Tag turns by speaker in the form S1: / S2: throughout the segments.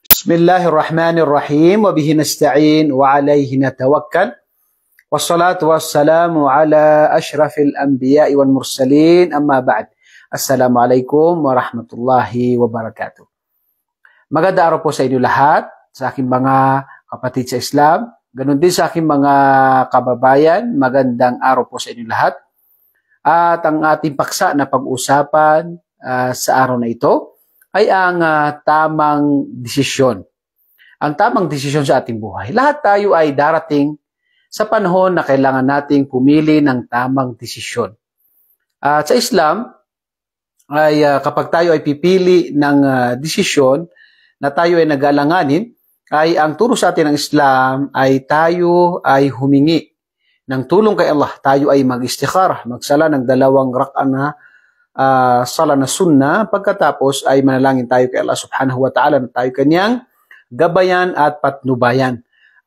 S1: بسم الله الرحمن الرحيم وبه نستعين وعليه نتوكل والصلاة والسلام على أشرف الأنبياء والمرسلين أما بعد السلام عليكم ورحمة الله وبركاته Maganda araw po sa inyo lahat, sa aking mga kapatid sa Islam, ganun din sa aking mga kababayan, magandang araw po sa inyo lahat. At ang ating paksa na pag-usapan uh, sa araw na ito ay ang uh, tamang desisyon. Ang tamang desisyon sa ating buhay. Lahat tayo ay darating sa panahon na kailangan nating pumili ng tamang desisyon. At sa Islam, ay uh, kapag tayo ay pipili ng uh, desisyon na tayo ay nagalanganin, ay ang turo sa atin ng Islam ay tayo ay humingi ng tulong kay Allah. Tayo ay mag istikhara magsala ng dalawang rak'an na uh, sala na sunna pagkatapos ay manalangin tayo kay Allah subhanahu wa ta'ala na tayo kanyang gabayan at patnubayan.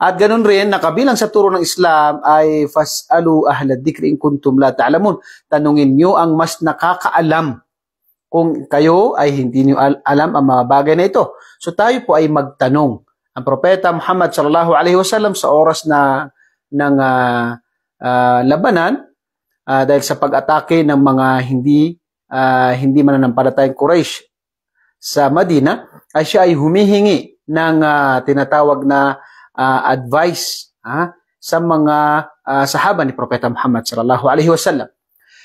S1: At ganun rin, nakabilang sa turo ng Islam ay fas'alu ahla dikri in kuntum la ta'lamun. Tanungin nyo ang mas nakakaalam kung kayo ay hindi nyo alam ang mga bagay na ito. So tayo po ay magtanong. Ang propeta Muhammad sallallahu alaihi wasallam sa oras na ng uh, uh, labanan uh, dahil sa pag-atake ng mga hindi uh, hindi mananampalatayang Quraysh sa Madina ay siya ay humihingi ng uh, tinatawag na uh, advice ha, sa mga uh, sahaba ni Propeta Muhammad sallallahu alaihi wasallam.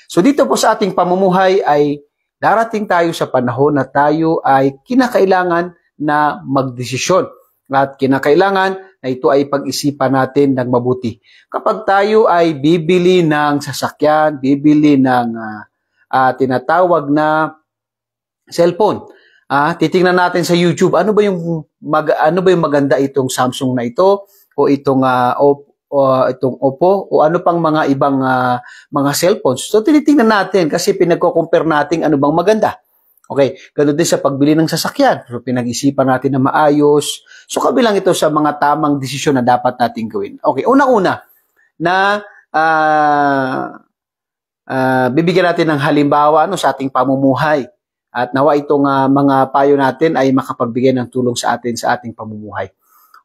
S1: So dito po sa ating pamumuhay ay darating tayo sa panahon na tayo ay kinakailangan na magdesisyon at kinakailangan na ito ay pag-isipan natin ng mabuti. Kapag tayo ay bibili ng sasakyan, bibili ng uh, uh, tinatawag na cellphone. Ah, uh, titingnan natin sa YouTube ano ba yung mag, ano ba yung maganda itong Samsung na ito o itong uh, ah, Oppo o itong Oppo o ano pang mga ibang uh, mga cellphones. So tinitingnan natin kasi pinagko-compare natin ano bang maganda. Okay, ganun din sa pagbili ng sasakyan. So, pinag-isipan natin na maayos. So, kabilang ito sa mga tamang desisyon na dapat nating gawin. Okay, una -una, na uh, uh, bibigyan natin ng halimbawa no, sa ating pamumuhay. At nawa itong uh, mga payo natin ay makapagbigay ng tulong sa atin sa ating pamumuhay.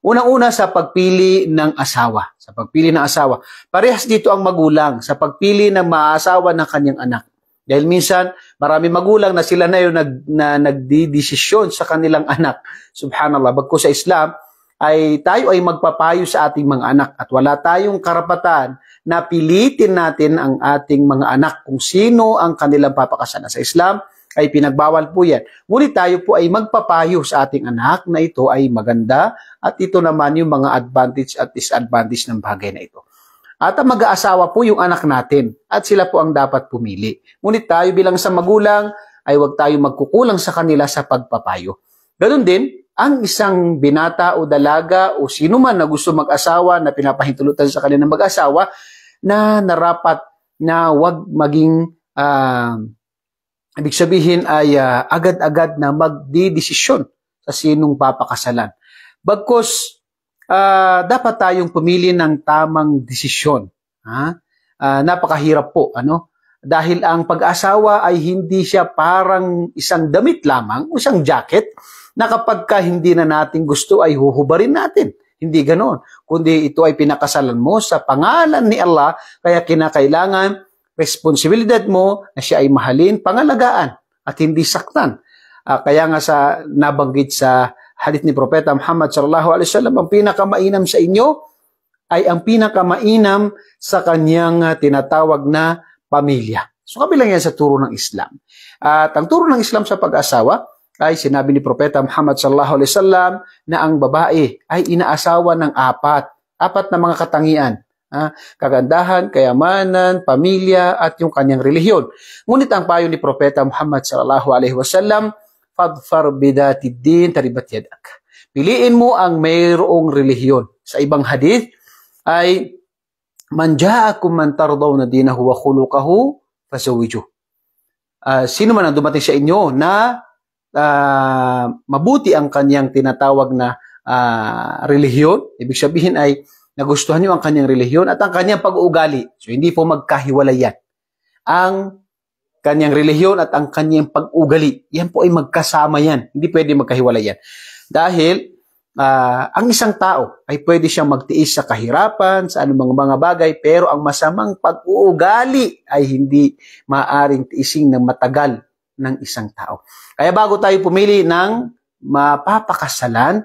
S1: Unang-una sa pagpili ng asawa. Sa pagpili ng asawa. Parehas dito ang magulang sa pagpili ng maasawa ng kanyang anak. Dahil minsan, marami magulang na sila na yung nag, na, nagdidesisyon sa kanilang anak. Subhanallah. Bagko sa Islam, ay tayo ay magpapayo sa ating mga anak at wala tayong karapatan na pilitin natin ang ating mga anak kung sino ang kanilang papakasalan sa Islam ay pinagbawal po yan. Ngunit tayo po ay magpapayo sa ating anak na ito ay maganda at ito naman yung mga advantage at disadvantage ng bagay na ito. At ang mag-aasawa po yung anak natin at sila po ang dapat pumili. Ngunit tayo bilang sa magulang ay huwag tayo magkukulang sa kanila sa pagpapayo. Ganun din, ang isang binata o dalaga o sino man na gusto mag-asawa na pinapahintulutan sa kanilang mag-asawa na narapat na wag maging uh, ibig sabihin ay uh, agad-agad na magdidesisyon sa sinong papakasalan. Bagkus, uh, dapat tayong pumili ng tamang desisyon. Ha? Uh, napakahirap po ano dahil ang pag-asawa ay hindi siya parang isang damit lamang, isang jacket na kapag ka hindi na natin gusto ay huhubarin natin. Hindi ganoon, kundi ito ay pinakasalan mo sa pangalan ni Allah kaya kinakailangan responsibilidad mo na siya ay mahalin, pangalagaan at hindi saktan. Uh, kaya nga sa nabanggit sa hadith ni Propeta Muhammad sallallahu alaihi wasallam ang pinakamainam sa inyo ay ang pinakamainam sa kanyang ah, tinatawag na pamilya. So kabilang yan sa turo ng Islam. At ang turo ng Islam sa pag-asawa ay sinabi ni Propeta Muhammad sallallahu alaihi wasallam na ang babae ay inaasawa ng apat, apat na mga katangian. Ha? Kagandahan, kayamanan, pamilya at yung kanyang relihiyon. Ngunit ang payo ni Propeta Muhammad sallallahu alaihi wasallam, fadfar bidatid din taribat yadak. Piliin mo ang mayroong relihiyon. Sa ibang hadith ay man ja'akum man tardawna dinahu wa khuluquhu fasawijuh. Uh, ah, sino man ang dumating sa inyo na uh, mabuti ang kanyang tinatawag na uh, relihiyon, ibig sabihin ay nagustuhan niyo ang kanyang relihiyon at ang kanyang pag-uugali. So hindi po magkahiwalay yan. Ang kanyang relihiyon at ang kanyang pag uugali yan po ay magkasama yan. Hindi pwede magkahiwalay yan. Dahil uh, ang isang tao ay pwede siyang magtiis sa kahirapan, sa anumang mga bagay, pero ang masamang pag-uugali ay hindi maaring tiising ng matagal ng isang tao. Kaya bago tayo pumili ng mapapakasalan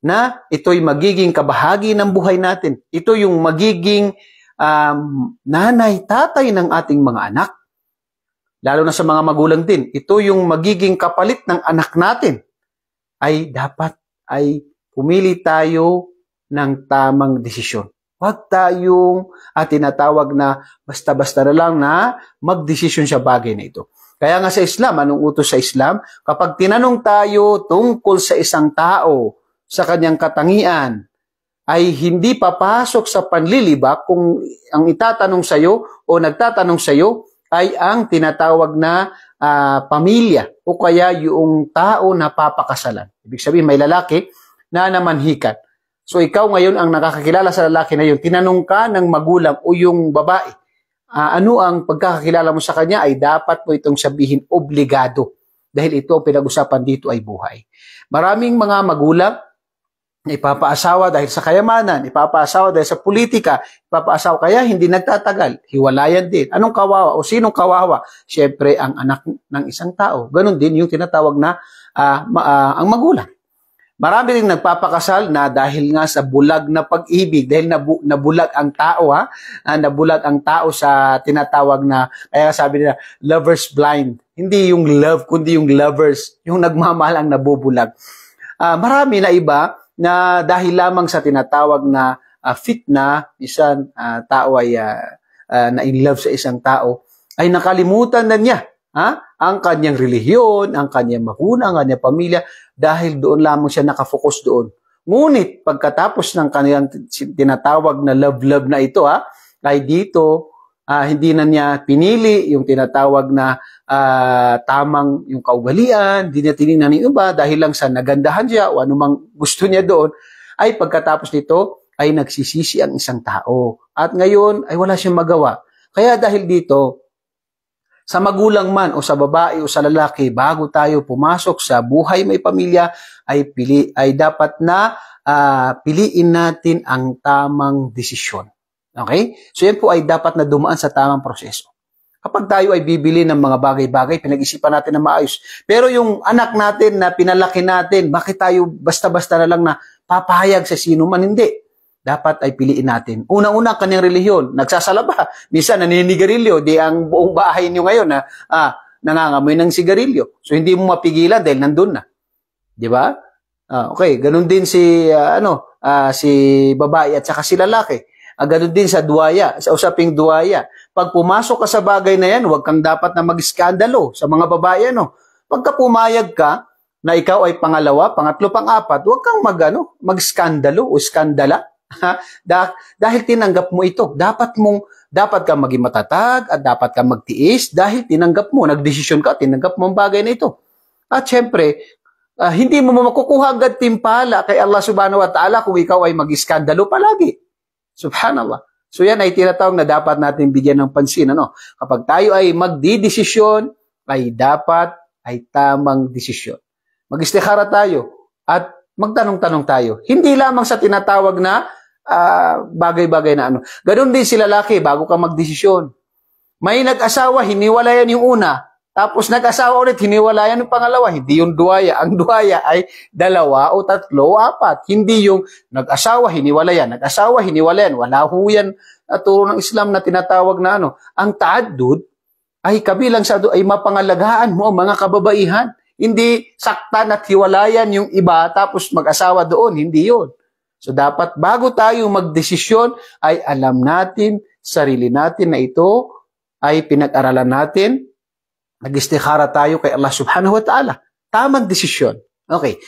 S1: na ito'y magiging kabahagi ng buhay natin, ito yung magiging um, nanay, tatay ng ating mga anak, lalo na sa mga magulang din, ito yung magiging kapalit ng anak natin, ay dapat ay Pumili tayo ng tamang desisyon. Huwag tayong at ah, tinatawag na basta-basta na lang na magdesisyon sa bagay na ito. Kaya nga sa Islam, anong utos sa Islam? Kapag tinanong tayo tungkol sa isang tao, sa kanyang katangian, ay hindi papasok sa panlilibak kung ang itatanong sa iyo o nagtatanong sa iyo ay ang tinatawag na uh, pamilya o kaya yung tao na papakasalan. Ibig sabihin, may lalaki na namanhikan. So ikaw ngayon ang nakakakilala sa lalaki na yun, tinanong ka ng magulang o yung babae, uh, ano ang pagkakakilala mo sa kanya ay dapat mo itong sabihin obligado dahil ito ang pinag-usapan dito ay buhay. Maraming mga magulang na ipapaasawa dahil sa kayamanan, ipapaasawa dahil sa politika, ipapaasawa kaya hindi nagtatagal, hiwalayan din. Anong kawawa o sinong kawawa? Siyempre ang anak ng isang tao. Ganon din yung tinatawag na uh, ma- uh, ang magulang. Marami rin nagpapakasal na dahil nga sa bulag na pag-ibig, dahil nabu- nabulag ang tao ha, ah, nabulag ang tao sa tinatawag na, kaya sabi nila, lovers blind. Hindi yung love, kundi yung lovers, yung nagmamahal ang nabubulag. Ah, marami na iba na dahil lamang sa tinatawag na uh, ah, na isang uh, tao ay uh, uh, na in love sa isang tao, ay nakalimutan na niya ha? ang kanyang relihiyon, ang kanyang makuna, ang kanyang pamilya, dahil doon lamang siya nakafocus doon. Ngunit pagkatapos ng kanilang tinatawag na love-love na ito, ha, ah, ay dito uh, hindi na niya pinili yung tinatawag na uh, tamang yung kaugalian, hindi niya tinignan yung iba dahil lang sa nagandahan siya o anumang gusto niya doon, ay pagkatapos nito ay nagsisisi ang isang tao. At ngayon ay wala siyang magawa. Kaya dahil dito, sa magulang man o sa babae o sa lalaki bago tayo pumasok sa buhay may pamilya ay pili ay dapat na uh, piliin natin ang tamang desisyon. Okay? So yan po ay dapat na dumaan sa tamang proseso. Kapag tayo ay bibili ng mga bagay-bagay, pinag-isipan natin na maayos. Pero yung anak natin na pinalaki natin, bakit tayo basta-basta na lang na papayag sa sino man? Hindi dapat ay piliin natin. Una-una, kanyang relihiyon. Nagsasalaba. Minsan, naninigarilyo. Di ang buong bahay niyo ngayon na ah, nangangamoy ng sigarilyo. So, hindi mo mapigilan dahil nandun na. Di ba? Ah, okay, ganun din si, uh, ano, uh, si babae at saka si lalaki. Ah, ganun din sa duwaya, sa usaping duwaya. Pag pumasok ka sa bagay na yan, huwag kang dapat na mag-skandalo sa mga babae. Ano? Pagka pumayag ka na ikaw ay pangalawa, pangatlo, pang-apat, huwag kang mag, ano, mag-skandalo o skandala da- dahil tinanggap mo ito. Dapat mong dapat ka maging matatag at dapat ka magtiis dahil tinanggap mo, nagdesisyon ka, tinanggap mo ang bagay na ito. At syempre, uh, hindi mo makukuha agad timpala kay Allah subhanahu wa ta'ala kung ikaw ay mag-iskandalo palagi. Subhanallah. So yan ay tinatawag na dapat natin bigyan ng pansin. Ano? Kapag tayo ay magdidesisyon, ay dapat ay tamang desisyon. Mag-istikhara tayo at magtanong-tanong tayo. Hindi lamang sa tinatawag na uh, bagay-bagay na ano. Ganun din sila lalaki bago ka magdesisyon. May nag-asawa, hiniwalayan yung una. Tapos nag-asawa ulit, hiniwalayan yung pangalawa. Hindi yung duwaya. Ang duwaya ay dalawa o tatlo o apat. Hindi yung nag-asawa, hiniwalayan. Nag-asawa, hiniwalayan. Wala ho yan uh, turo ng Islam na tinatawag na ano. Ang taadud ay kabilang sa ay mapangalagaan mo ang mga kababaihan. Hindi saktan at hiwalayan yung iba tapos mag-asawa doon. Hindi yun. So dapat bago tayo magdesisyon ay alam natin, sarili natin na ito ay pinag-aralan natin. Nag-istikhara tayo kay Allah subhanahu wa ta'ala. Tamang desisyon. Okay.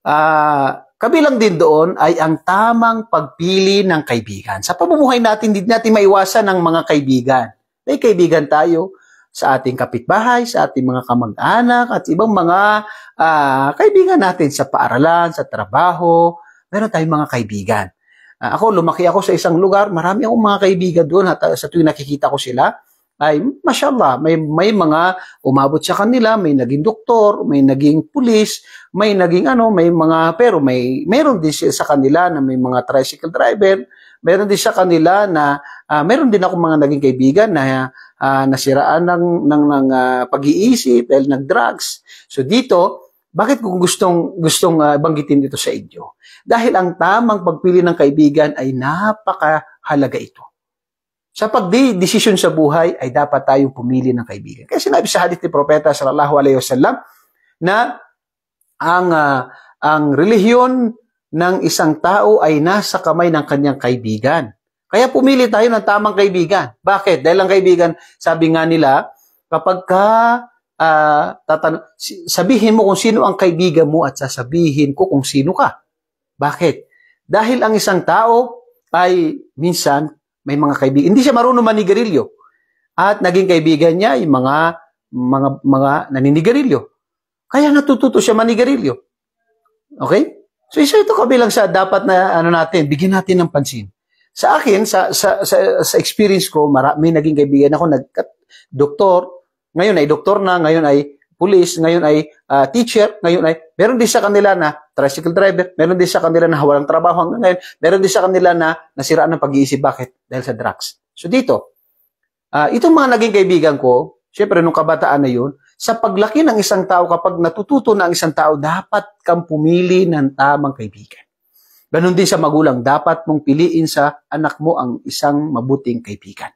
S1: Uh, kabilang din doon ay ang tamang pagpili ng kaibigan. Sa pamumuhay natin, hindi natin maiwasan ng mga kaibigan. May kaibigan tayo sa ating kapitbahay, sa ating mga kamag-anak, at ibang mga uh, kaibigan natin sa paaralan, sa trabaho, meron tayong mga kaibigan. Uh, ako, lumaki ako sa isang lugar, marami akong mga kaibigan doon at uh, sa tuwing nakikita ko sila, ay mashallah, may, may mga umabot sa kanila, may naging doktor, may naging pulis, may naging ano, may mga, pero may, meron din sa kanila na may mga tricycle driver, meron din sa kanila na, uh, meron din ako mga naging kaibigan na uh, nasiraan ng, ng, ng uh, pag-iisip, dahil nag-drugs. So dito, bakit kung gustong, gustong uh, banggitin dito sa inyo? Dahil ang tamang pagpili ng kaibigan ay napakahalaga ito. Sa pagdesisyon sa buhay ay dapat tayong pumili ng kaibigan. Kasi sinabi sa hadith ni Propeta sallallahu alaihi wasallam na ang uh, ang relihiyon ng isang tao ay nasa kamay ng kanyang kaibigan. Kaya pumili tayo ng tamang kaibigan. Bakit? Dahil ang kaibigan, sabi nga nila, kapag ka uh, tatan- sabihin mo kung sino ang kaibigan mo at sasabihin ko kung sino ka. Bakit? Dahil ang isang tao ay minsan may mga kaibigan. Hindi siya marunong manigarilyo. At naging kaibigan niya yung mga mga mga naninigarilyo. Kaya natututo siya manigarilyo. Okay? So isa ito kabilang sa dapat na ano natin, bigyan natin ng pansin. Sa akin, sa sa sa, sa experience ko, marami naging kaibigan ako nag doktor, ngayon ay doktor na, ngayon ay police, ngayon ay uh, teacher, ngayon ay meron din sa kanila na tricycle driver, meron din sa kanila na walang trabaho hanggang ngayon, meron din sa kanila na nasiraan ng pag-iisip. Bakit? Dahil sa drugs. So dito, uh, itong mga naging kaibigan ko, syempre nung kabataan na yun, sa paglaki ng isang tao, kapag natututo na ang isang tao, dapat kang pumili ng tamang kaibigan. Ganon din sa magulang, dapat mong piliin sa anak mo ang isang mabuting kaibigan.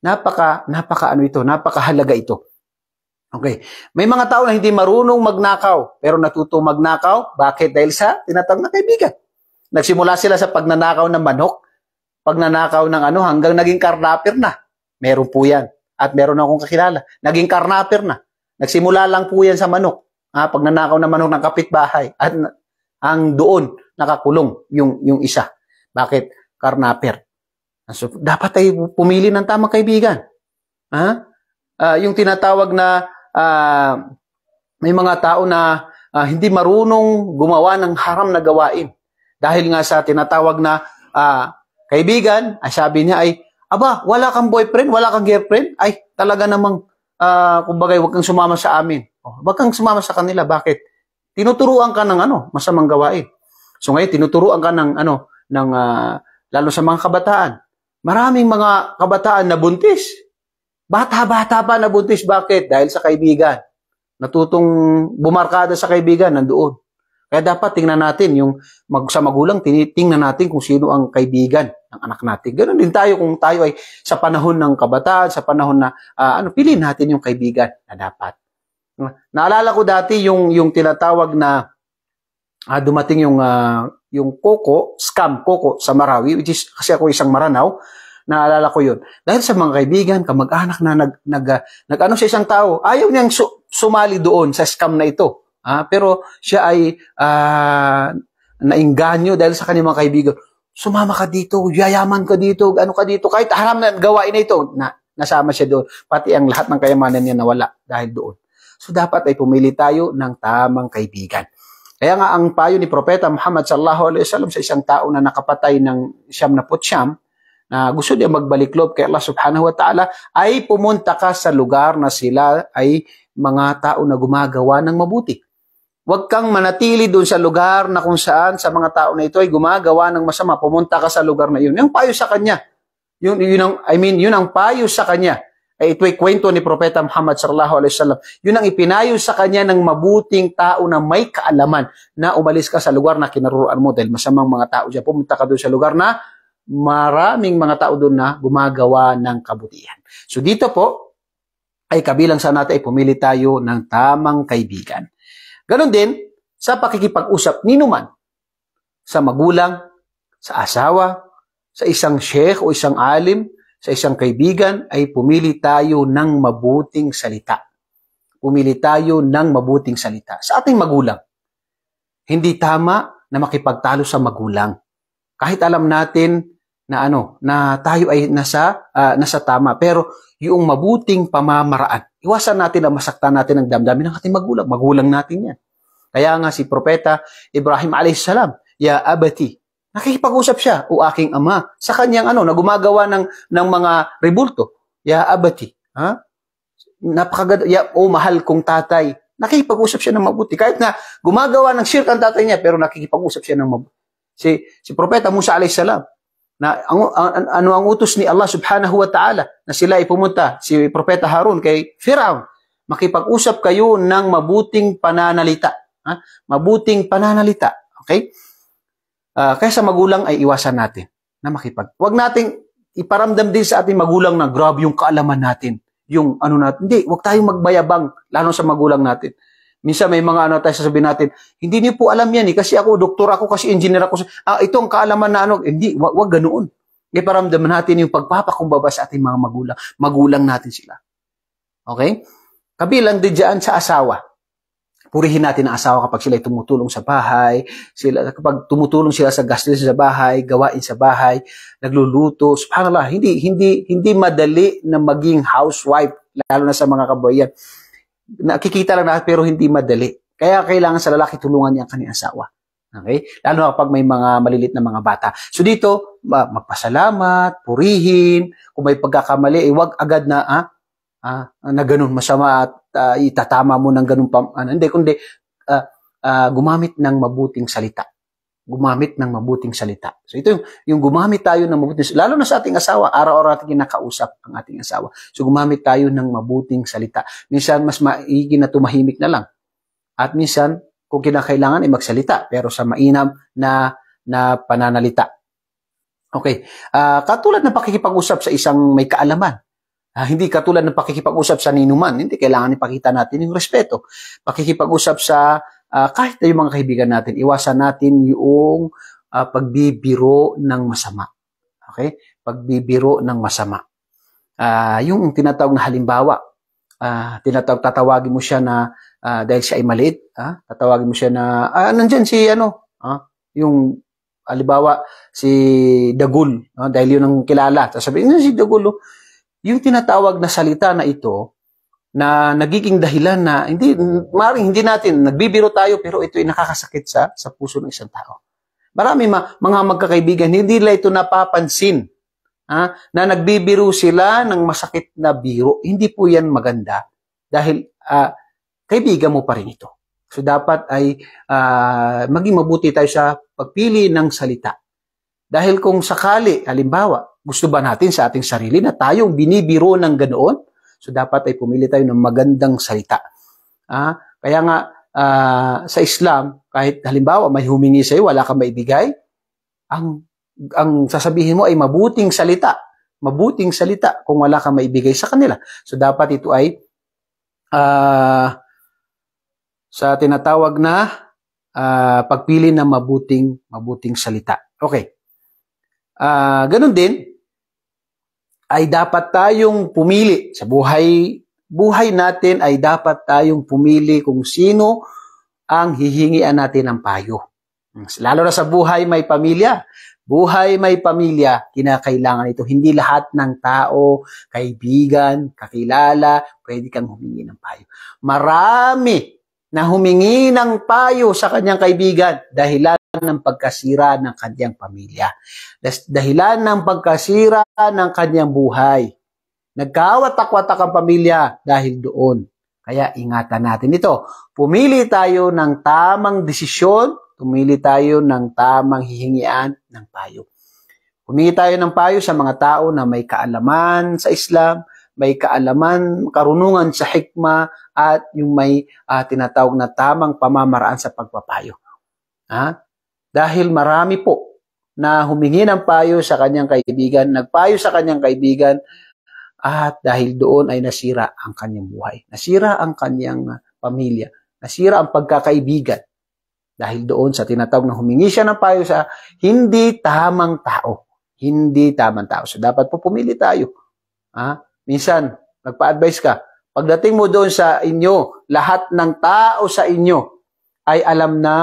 S1: Napaka, napaka ano ito, napakahalaga ito. Okay. May mga tao na hindi marunong magnakaw, pero natuto magnakaw. Bakit? Dahil sa tinatawag na kaibigan. Nagsimula sila sa pagnanakaw ng manok, pagnanakaw ng ano, hanggang naging karnaper na. Meron po yan. At meron akong kakilala. Naging karnaper na. Nagsimula lang po yan sa manok. Ah, pagnanakaw ng manok ng kapitbahay. At ang doon, nakakulong yung, yung isa. Bakit? Karnaper. Ah, so, dapat tayo pumili ng tamang kaibigan. Ha? Uh, yung tinatawag na uh, may mga tao na uh, hindi marunong gumawa ng haram na gawain. Dahil nga sa tinatawag na uh, kaibigan, ay sabi niya ay, Aba, wala kang boyfriend, wala kang girlfriend? Ay, talaga namang, uh, kumbaga, huwag kang sumama sa amin. Oh, huwag kang sumama sa kanila. Bakit? Tinuturuan ka ng ano, masamang gawain. So ngayon, tinuturuan ka ng ano, ng, uh, lalo sa mga kabataan. Maraming mga kabataan na buntis. Bata-bata pa na buntis. Bakit? Dahil sa kaibigan. Natutong bumarkada sa kaibigan, nandoon. Kaya dapat tingnan natin yung mag, sa magulang, tingnan natin kung sino ang kaibigan ng anak natin. Ganon din tayo kung tayo ay sa panahon ng kabataan, sa panahon na uh, ano, piliin natin yung kaibigan na dapat. Naalala ko dati yung yung tinatawag na uh, dumating yung uh, yung koko, scam koko sa Marawi, which is kasi ako isang Maranao, naalala ko yun. Dahil sa mga kaibigan, kamag-anak na nag, nag, uh, ah, nag ano sa isang tao, ayaw niyang su- sumali doon sa scam na ito. Ah, pero siya ay uh, ah, nainganyo dahil sa kanyang mga kaibigan. Sumama ka dito, yayaman ka dito, ano ka dito, kahit alam na gawain na ito, na, nasama siya doon. Pati ang lahat ng kayamanan niya nawala dahil doon. So dapat ay pumili tayo ng tamang kaibigan. Kaya nga ang payo ni Propeta Muhammad sallallahu alaihi wasallam sa isang tao na nakapatay ng siyam na putsyam, na gusto niya magbaliklop kay Allah subhanahu wa ta'ala, ay pumunta ka sa lugar na sila ay mga tao na gumagawa ng mabuti. Huwag kang manatili doon sa lugar na kung saan sa mga tao na ito ay gumagawa ng masama. Pumunta ka sa lugar na iyon. Yung payo sa kanya. Yun, yun ang, I mean, yun ang payo sa kanya eh, ito'y kwento ni Propeta Muhammad sallallahu alaihi wasallam. Yun ang ipinayo sa kanya ng mabuting tao na may kaalaman na umalis ka sa lugar na kinaruroan mo dahil masamang mga tao dyan. Pumunta ka doon sa lugar na maraming mga tao doon na gumagawa ng kabutihan. So dito po ay kabilang sa natin ay pumili tayo ng tamang kaibigan. Ganon din sa pakikipag-usap ni numan sa magulang, sa asawa, sa isang sheikh o isang alim, sa isang kaibigan ay pumili tayo ng mabuting salita. Pumili tayo ng mabuting salita sa ating magulang. Hindi tama na makipagtalo sa magulang. Kahit alam natin na ano, na tayo ay nasa uh, nasa tama, pero yung mabuting pamamaraan. Iwasan natin na masaktan natin ang damdamin ng ating magulang. Magulang natin 'yan. Kaya nga si propeta Ibrahim alayhisalam, ya abati Nakikipag-usap siya o aking ama sa kanyang ano, na gumagawa ng, ng mga rebulto. Ya abati. Ha? Napakaganda. Ya, oh, mahal kong tatay. Nakikipag-usap siya ng mabuti. Kahit na gumagawa ng shirk ang tatay niya, pero nakikipag-usap siya ng mabuti. Si, si Propeta Musa alayhi salam, na ang, an, ano ang utos ni Allah subhanahu wa ta'ala na sila ay pumunta, si Propeta Harun kay Firaun, makipag-usap kayo ng mabuting pananalita. Ha? Mabuting pananalita. Okay? uh, kaysa magulang ay iwasan natin na makipag. Huwag nating iparamdam din sa ating magulang na grabe yung kaalaman natin. Yung ano natin. Hindi, huwag tayong magbayabang, lalo sa magulang natin. Minsan may mga ano tayo sasabihin natin, hindi niyo po alam yan eh, kasi ako, doktor ako, kasi engineer ako. Ah, ito ang kaalaman na ano. Eh, hindi, wag, wag ganoon. Iparamdam natin yung pagpapakumbaba sa ating mga magulang. Magulang natin sila. Okay? Kabilang din dyan sa asawa. Purihin natin ang asawa kapag sila tumutulong sa bahay, sila kapag tumutulong sila sa gastos sa bahay, gawain sa bahay, nagluluto. Subhanallah, hindi hindi hindi madali na maging housewife lalo na sa mga kabayan. Nakikita lang natin pero hindi madali. Kaya kailangan sa lalaki tulungan niya ang kanyang asawa. Okay? Lalo na kapag may mga malilit na mga bata. So dito, magpasalamat, purihin, kung may pagkakamali, eh, wag agad na ah, ah, na ganun masama at uh, itatama mo ng ganun pam ano, hindi kundi uh, uh, gumamit ng mabuting salita gumamit ng mabuting salita. So ito yung, yung gumamit tayo ng mabuting lalo na sa ating asawa, araw-araw natin kinakausap ang ating asawa. So gumamit tayo ng mabuting salita. Minsan mas maigi na tumahimik na lang. At minsan kung kinakailangan ay magsalita pero sa mainam na na pananalita. Okay. Uh, katulad ng pakikipag-usap sa isang may kaalaman Ah, hindi katulad ng pakikipag-usap sa ninuman, hindi kailangan ipakita natin yung respeto. Pakikipag-usap sa uh, kahit na yung mga kaibigan natin, iwasan natin yung uh, pagbibiro ng masama. Okay? Pagbibiro ng masama. Uh, yung tinatawag na halimbawa, uh, tinatawag tatawagin mo siya na uh, dahil siya ay maliit, uh, tatawagin mo siya na ah, nandiyan si ano, uh, yung halimbawa si Dagul, uh, dahil yun ang kilala. Sasabihin, si Dagul, oh, yung tinatawag na salita na ito na nagiging dahilan na hindi maring hindi natin nagbibiro tayo pero ito ay nakakasakit sa sa puso ng isang tao. Marami ma, mga magkakaibigan hindi nila ito napapansin ha, na nagbibiro sila ng masakit na biro. Hindi po 'yan maganda dahil uh, kaibigan mo pa rin ito. So dapat ay uh, maging mabuti tayo sa pagpili ng salita dahil kung sakali, halimbawa, gusto ba natin sa ating sarili na tayong binibiro ng ganoon? So dapat ay pumili tayo ng magandang salita. Ah, kaya nga uh, sa Islam, kahit halimbawa may humingi sa'yo, wala kang maibigay, ang ang sasabihin mo ay mabuting salita. Mabuting salita kung wala kang maibigay sa kanila. So dapat ito ay uh, sa tinatawag na uh, pagpili ng mabuting mabuting salita. Okay. Uh, ganun din, ay dapat tayong pumili sa buhay buhay natin ay dapat tayong pumili kung sino ang hihingian natin ng payo. Lalo na sa buhay may pamilya. Buhay may pamilya, kinakailangan ito. Hindi lahat ng tao, kaibigan, kakilala, pwede kang humingi ng payo. Marami na humingi ng payo sa kanyang kaibigan dahilan ng pagkasira ng kanyang pamilya. Dahilan ng pagkasira ng kanyang buhay. Nagkawatak-watak ang pamilya dahil doon. Kaya ingatan natin ito. Pumili tayo ng tamang desisyon, pumili tayo ng tamang hihingian ng payo. Humingi tayo ng payo sa mga tao na may kaalaman sa Islam, may kaalaman, karunungan sa hikma, at yung may uh, tinatawag na tamang pamamaraan sa pagpapayo. Ha? Dahil marami po na humingi ng payo sa kanyang kaibigan, nagpayo sa kanyang kaibigan, at dahil doon ay nasira ang kanyang buhay, nasira ang kanyang ah, pamilya, nasira ang pagkakaibigan. Dahil doon sa tinatawag na humingi siya ng payo sa hindi tamang tao. Hindi tamang tao. So dapat po pumili tayo. Ha? Minsan, nagpa-advise ka. Pagdating mo doon sa inyo, lahat ng tao sa inyo ay alam na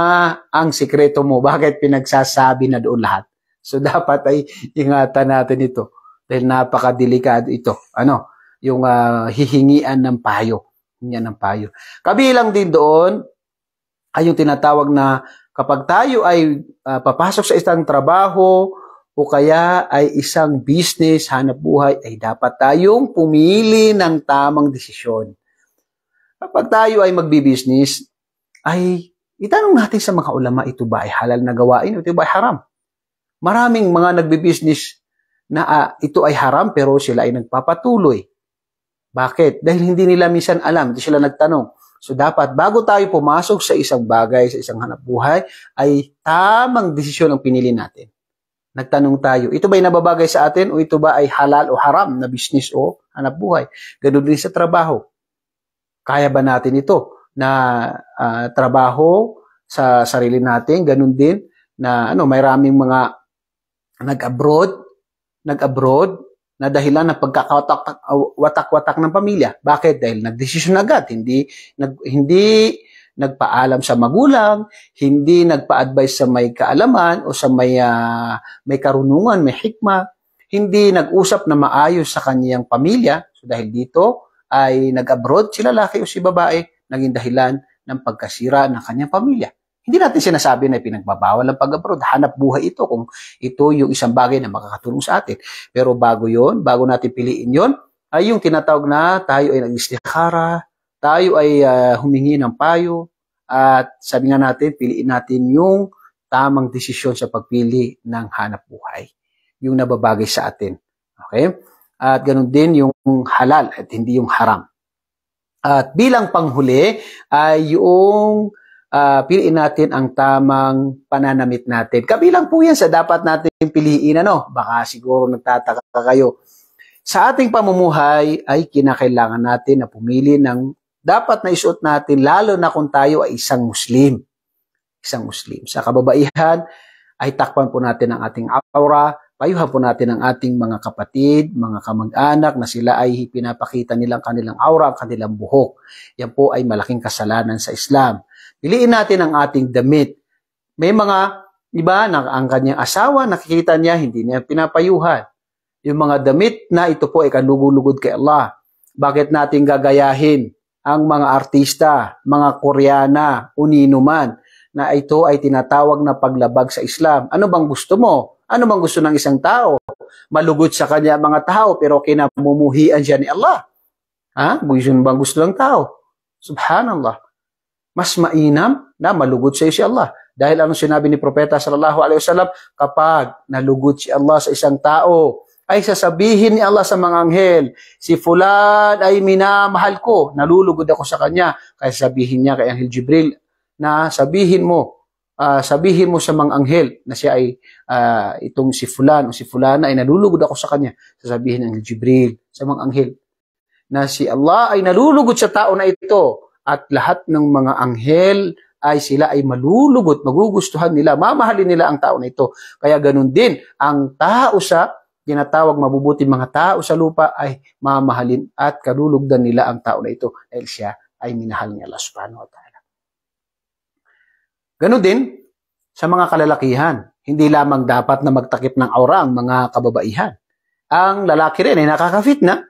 S1: ang sikreto mo. Bakit pinagsasabi na doon lahat? So dapat ay ingatan natin ito dahil napakadelikado ito. Ano? Yung uh, hihingian ng payo. Hingian ng payo. Kabilang din doon ay yung tinatawag na kapag tayo ay uh, papasok sa isang trabaho, o kaya ay isang business, hanap buhay, ay dapat tayong pumili ng tamang desisyon. Kapag tayo ay magbibusiness, ay itanong natin sa mga ulama, ito ba ay halal na gawain o ito ba ay haram? Maraming mga nagbibusiness na uh, ito ay haram pero sila ay nagpapatuloy. Bakit? Dahil hindi nila minsan alam, hindi sila nagtanong. So dapat bago tayo pumasok sa isang bagay, sa isang hanap buhay, ay tamang desisyon ang pinili natin nagtanong tayo, ito ba'y nababagay sa atin o ito ba ay halal o haram na business o hanap buhay? Ganun din sa trabaho. Kaya ba natin ito na uh, trabaho sa sarili natin? Ganun din na ano, may raming mga nag-abroad, nag-abroad na dahilan ng pagkakawatak-watak ng pamilya. Bakit? Dahil nagdesisyon agad, hindi nag, hindi nagpaalam sa magulang, hindi nagpa-advise sa may kaalaman o sa may, uh, may karunungan, may hikma, hindi nag-usap na maayos sa kaniyang pamilya. So dahil dito ay nag-abroad si lalaki o si babae, naging dahilan ng pagkasira ng kanyang pamilya. Hindi natin sinasabi na pinagbabawal ang pag-abroad. Hanap buhay ito kung ito yung isang bagay na makakatulong sa atin. Pero bago yon, bago natin piliin yon, ay yung tinatawag na tayo ay nag-istikhara, tayo ay uh, humingi ng payo at sabi nga natin, piliin natin yung tamang desisyon sa pagpili ng hanap buhay, yung nababagay sa atin. Okay? At ganun din yung halal at hindi yung haram. At bilang panghuli ay yung uh, piliin natin ang tamang pananamit natin. Kabilang po yan sa dapat natin piliin ano. Baka siguro nagtataka kayo. Sa ating pamumuhay ay kinakailangan natin na pumili ng dapat na isuot natin lalo na kung tayo ay isang Muslim. Isang Muslim. Sa kababaihan, ay takpan po natin ang ating aura, payuhan po natin ang ating mga kapatid, mga kamag-anak na sila ay pinapakita nilang kanilang aura, ang kanilang buhok. Yan po ay malaking kasalanan sa Islam. Piliin natin ang ating damit. May mga iba na ang kanyang asawa, nakikita niya, hindi niya pinapayuhan. Yung mga damit na ito po ay kalugulugod kay Allah. Bakit natin gagayahin ang mga artista, mga Koreana unino man, na ito ay tinatawag na paglabag sa Islam. Ano bang gusto mo? Ano bang gusto ng isang tao? Malugod sa kanya mga tao pero kinamumuhian siya ni Allah. Ha? Yun bang gusto ng tao? Subhanallah. Mas mainam na malugod sa iyo si Allah. Dahil anong sinabi ni Propeta sallallahu alaihi wasallam, kapag nalugod si Allah sa isang tao, ay sasabihin ni Allah sa mga anghel, si Fulan ay minamahal ko, nalulugod ako sa kanya. Kaya sabihin niya kay Anghel Jibril na sabihin mo, uh, sabihin mo sa mga anghel na siya ay uh, itong si Fulan o si Fulana ay nalulugod ako sa kanya. Sasabihin ng Jibril sa mga anghel na si Allah ay nalulugod sa tao na ito at lahat ng mga anghel ay sila ay malulugot, magugustuhan nila, mamahalin nila ang tao na ito. Kaya ganun din, ang tao sa ginatawag mabubuti mga tao sa lupa ay mamahalin at kalulugdan nila ang tao na ito dahil siya ay minahal ni Allah subhanahu wa ta'ala. Ganun din sa mga kalalakihan, hindi lamang dapat na magtakip ng aura ang mga kababaihan. Ang lalaki rin ay nakakafit na.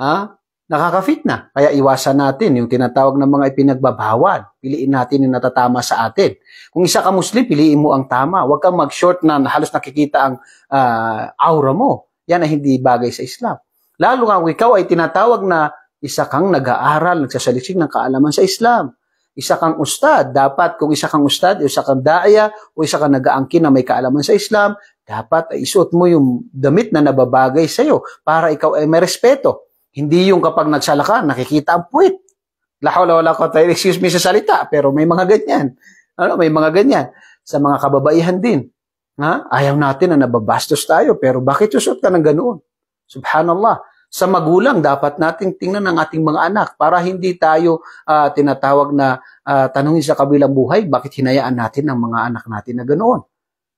S1: Ha? nakakafit na. Kaya iwasan natin yung tinatawag ng mga ipinagbabawal. Piliin natin yung natatama sa atin. Kung isa ka Muslim, piliin mo ang tama. Huwag kang mag-short na halos nakikita ang uh, aura mo. Yan ay hindi bagay sa Islam. Lalo nga ikaw ay tinatawag na isa kang nag-aaral, nagsasalisig ng kaalaman sa Islam. Isa kang ustad. Dapat kung isa kang ustad, isa kang daya, o isa kang nag-aangkin na may kaalaman sa Islam, dapat ay isuot mo yung damit na nababagay sa iyo para ikaw ay may respeto. Hindi yung kapag nagsala ka, nakikita ang puwit. Lahawla wala ko tayo, excuse me sa salita, pero may mga ganyan. Ano, may mga ganyan. Sa mga kababaihan din. Ha? Ayaw natin na nababastos tayo, pero bakit susot ka ng ganoon? Subhanallah. Sa magulang, dapat nating tingnan ang ating mga anak para hindi tayo uh, tinatawag na uh, tanungin sa kabilang buhay, bakit hinayaan natin ang mga anak natin na ganoon?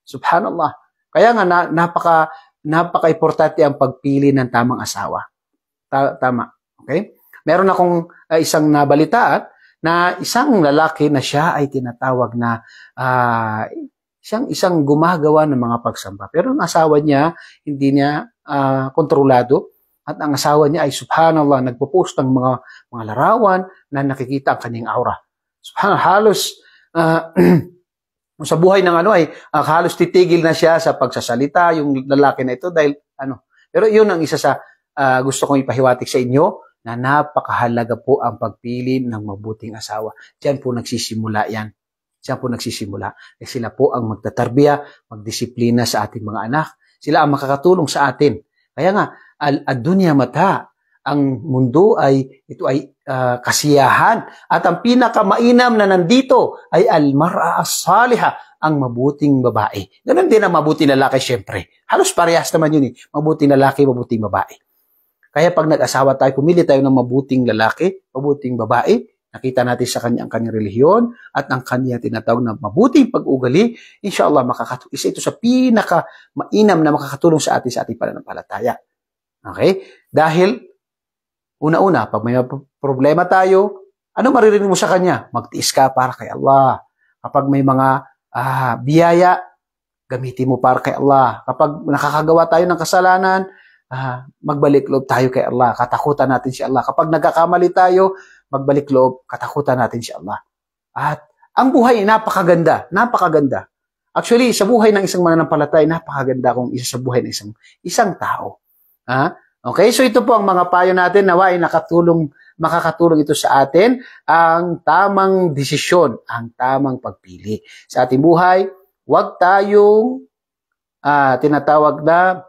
S1: Subhanallah. Kaya nga, na, napaka, napaka-importante ang pagpili ng tamang asawa tama. Okay? Meron akong uh, isang nabalitaan ah, na isang lalaki na siya ay tinatawag na uh, ah, siyang isang gumagawa ng mga pagsamba. Pero ang asawa niya, hindi niya uh, kontrolado. At ang asawa niya ay, subhanallah, nagpo-post ng mga, mga larawan na nakikita ang kanyang aura. Subhanallah, halos uh, sa buhay ng ano ay uh, halos titigil na siya sa pagsasalita, yung lalaki na ito dahil ano. Pero yun ang isa sa uh, gusto kong ipahiwatig sa inyo na napakahalaga po ang pagpili ng mabuting asawa. Diyan po nagsisimula yan. Diyan po nagsisimula. Eh sila po ang magtatarbiya, magdisiplina sa ating mga anak. Sila ang makakatulong sa atin. Kaya nga, al-adunya mata, ang mundo ay ito ay uh, kasiyahan at ang pinakamainam na nandito ay al-mar'a as-saliha ang mabuting babae. Ganun din ang mabuting lalaki syempre. Halos parehas naman yun eh. Mabuting lalaki, mabuting babae. Kaya pag nag-asawa tayo, pumili tayo ng mabuting lalaki, mabuting babae, nakita natin sa kanya ang kanyang relihiyon at ang kanya tinatawag na mabuting pag-ugali, inshallah, makakatu- isa ito sa pinaka mainam na makakatulong sa atin sa ating pananampalataya. Okay? Dahil, una-una, pag may problema tayo, ano maririnig mo sa kanya? Magtiis ka para kay Allah. Kapag may mga ah, biyaya, gamitin mo para kay Allah. Kapag nakakagawa tayo ng kasalanan, ah, magbalik loob tayo kay Allah. Katakutan natin si Allah. Kapag nagkakamali tayo, magbalik loob, katakutan natin si Allah. At ang buhay, napakaganda. Napakaganda. Actually, sa buhay ng isang mananampalatay, napakaganda kung isa sa buhay ng isang, isang tao. Ha? Okay, so ito po ang mga payo natin. Nawa ay nakatulong, makakatulong ito sa atin ang tamang desisyon, ang tamang pagpili. Sa ating buhay, huwag tayong uh, tinatawag na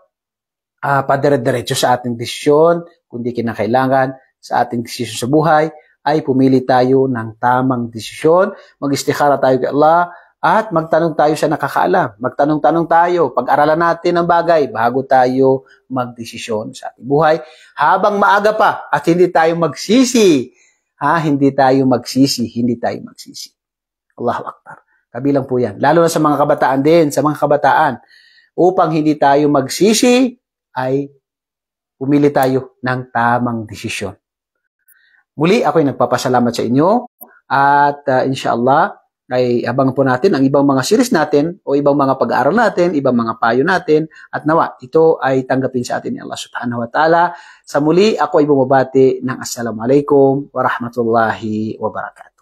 S1: uh, padire-diretso sa ating desisyon, kundi kinakailangan sa ating desisyon sa buhay, ay pumili tayo ng tamang desisyon, mag tayo kay Allah, at magtanong tayo sa nakakaalam. Magtanong-tanong tayo, pag-aralan natin ang bagay bago tayo magdesisyon sa ating buhay. Habang maaga pa at hindi tayo magsisi. Ha, hindi tayo magsisi, hindi tayo magsisi. Allahu Akbar. Kabilang po yan. Lalo na sa mga kabataan din, sa mga kabataan. Upang hindi tayo magsisi, ay pumili tayo ng tamang desisyon. Muli, ako ay nagpapasalamat sa inyo at uh, inshallah ay abang po natin ang ibang mga series natin o ibang mga pag-aaral natin, ibang mga payo natin at nawa ito ay tanggapin sa atin ni Allah Subhanahu wa Ta'ala. Sa muli, ako ay bumabati ng Assalamualaikum warahmatullahi wabarakatuh.